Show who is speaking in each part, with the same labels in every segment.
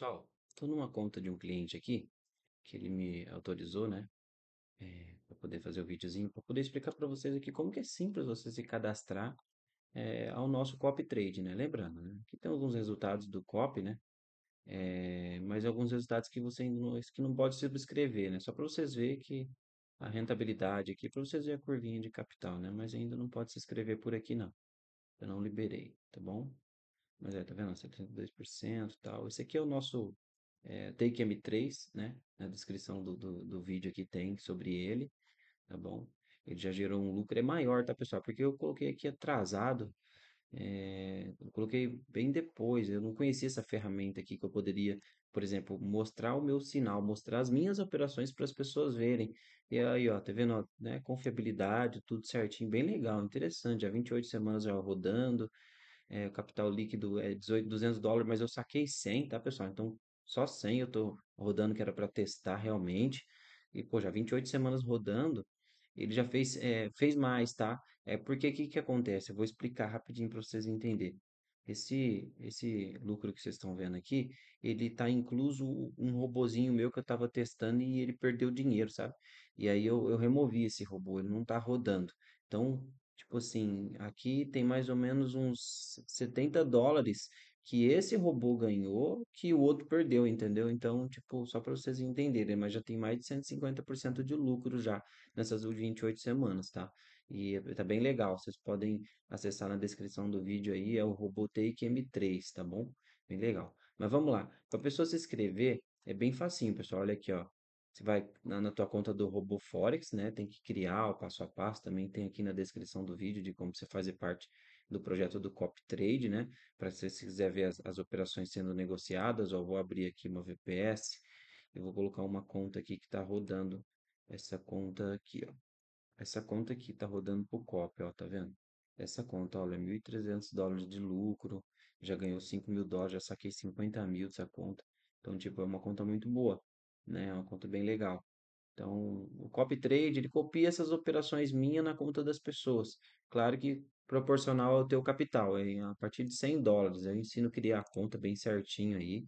Speaker 1: Pessoal, estou numa conta de um cliente aqui, que ele me autorizou, né? É, eh, para poder fazer o videozinho, para poder explicar para vocês aqui como que é simples você se cadastrar é, ao nosso copy trade, né? Lembrando, né? Aqui tem alguns resultados do copy, né? É, mas alguns resultados que você não, que não pode subscrever, né? Só para vocês verem que a rentabilidade aqui, para vocês verem a curvinha de capital, né? Mas ainda não pode se inscrever por aqui, não. Eu não liberei, tá bom? Mas é, tá vendo? 72% e tal. Esse aqui é o nosso é, Take M3, né? Na descrição do, do, do, vídeo aqui tem sobre ele, tá bom? Ele já gerou um lucro, é maior, tá, pessoal? Porque eu coloquei aqui atrasado, é, eu coloquei bem depois, eu não conhecia essa ferramenta aqui que eu poderia, por exemplo, mostrar o meu sinal, mostrar as minhas operações para as pessoas verem. E aí, ó, tá vendo, ó, né, confiabilidade, tudo certinho, bem legal, interessante, já 28 semanas já rodando, é, o capital líquido é 18, 200 dólares, mas eu saquei 100, tá, pessoal? Então, só 100 eu estou rodando, que era para testar realmente. E, pô, já 28 semanas rodando, ele já fez, é, fez mais, tá? É porque o que, que acontece? Eu vou explicar rapidinho para vocês entenderem. Esse, esse lucro que vocês estão vendo aqui, ele está incluso um robozinho meu que eu estava testando e ele perdeu dinheiro, sabe? E aí eu, eu removi esse robô, ele não está rodando. Então, Tipo assim, aqui tem mais ou menos uns 70 dólares que esse robô ganhou, que o outro perdeu, entendeu? Então, tipo, só para vocês entenderem, mas já tem mais de 150% de lucro já nessas 28 semanas, tá? E é, tá bem legal, vocês podem acessar na descrição do vídeo aí, é o Robotake M3, tá bom? Bem legal. Mas vamos lá, para a pessoa se inscrever, é bem facinho, pessoal, olha aqui, ó, você vai na, na tua conta do Robô Forex, né? Tem que criar o passo a passo, também tem aqui na descrição do vídeo de como você fazer parte do projeto do Cop Trade, né? Para se você quiser ver as, as operações sendo negociadas, Eu vou abrir aqui uma VPS, e vou colocar uma conta aqui que está rodando essa conta aqui, ó. Essa conta aqui está rodando por COP, ó, tá vendo? Essa conta, olha, 1.300 dólares de lucro, já ganhou 5 mil dólares, já saquei 50 mil dessa conta. Então, tipo, é uma conta muito boa né? É uma conta bem legal. Então, o copy trade, ele copia essas operações minha na conta das pessoas. Claro que proporcional ao teu capital, a partir de 100 dólares. Eu ensino a criar a conta bem certinho aí.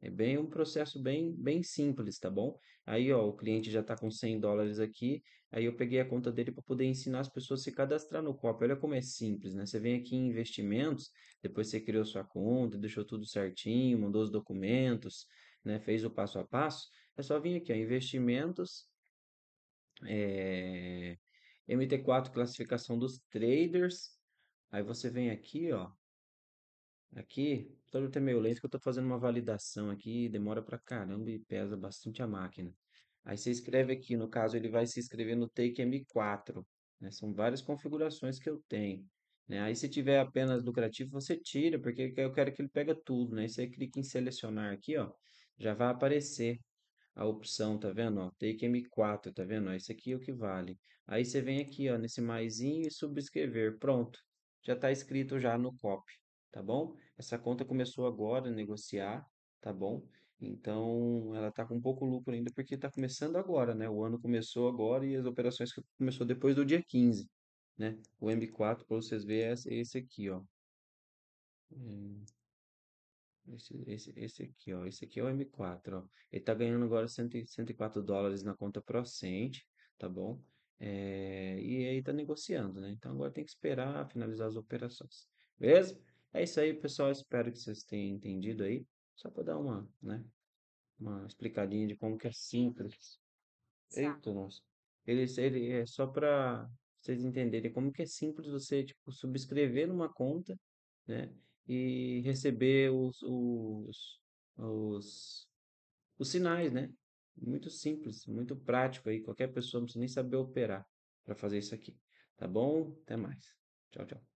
Speaker 1: É bem um processo bem, bem simples, tá bom? Aí, ó, o cliente já tá com 100 dólares aqui. Aí eu peguei a conta dele para poder ensinar as pessoas a se cadastrar no copy. Olha como é simples, né? Você vem aqui em investimentos, depois você criou sua conta, deixou tudo certinho, mandou os documentos, né, fez o passo a passo, é só vir aqui, ó, investimentos, é, eh, MT4 classificação dos traders, aí você vem aqui, ó, aqui, todo até meio lento que eu estou fazendo uma validação aqui, demora pra caramba e pesa bastante a máquina. Aí você escreve aqui, no caso ele vai se inscrever no Take M4, né, são várias configurações que eu tenho. Né? Aí se tiver apenas lucrativo, você tira, porque eu quero que ele pega tudo, né? Aí você clica em selecionar aqui, ó já vai aparecer a opção, tá vendo? Ó, take M4, tá vendo? Ó, aqui é o que vale. Aí você vem aqui, ó, nesse maisinho e subscrever. Pronto, já está escrito já no copy, tá bom? Essa conta começou agora a negociar, tá bom? Então, ela está com pouco lucro ainda porque está começando agora, né? O ano começou agora e as operações começou depois do dia 15, né? O M4, para vocês verem, é esse aqui, ó. Hum. Esse, esse, esse aqui, ó. Esse aqui é o M4, ó. Ele tá ganhando agora 100, 104 dólares na conta Procent, tá bom? É, e aí tá negociando, né? Então agora tem que esperar finalizar as operações. Beleza? É isso aí, pessoal. Espero que vocês tenham entendido aí. Só para dar uma, né? Uma explicadinha de como que é simples. Eita, nossa. Ele, ele é só para vocês entenderem como que é simples você, tipo, subscrever numa conta, né? e receber os, os, os, os sinais, né? Muito simples, muito prático aí. Qualquer pessoa não precisa nem saber operar para fazer isso aqui. Tá bom? Até mais. Tchau, tchau.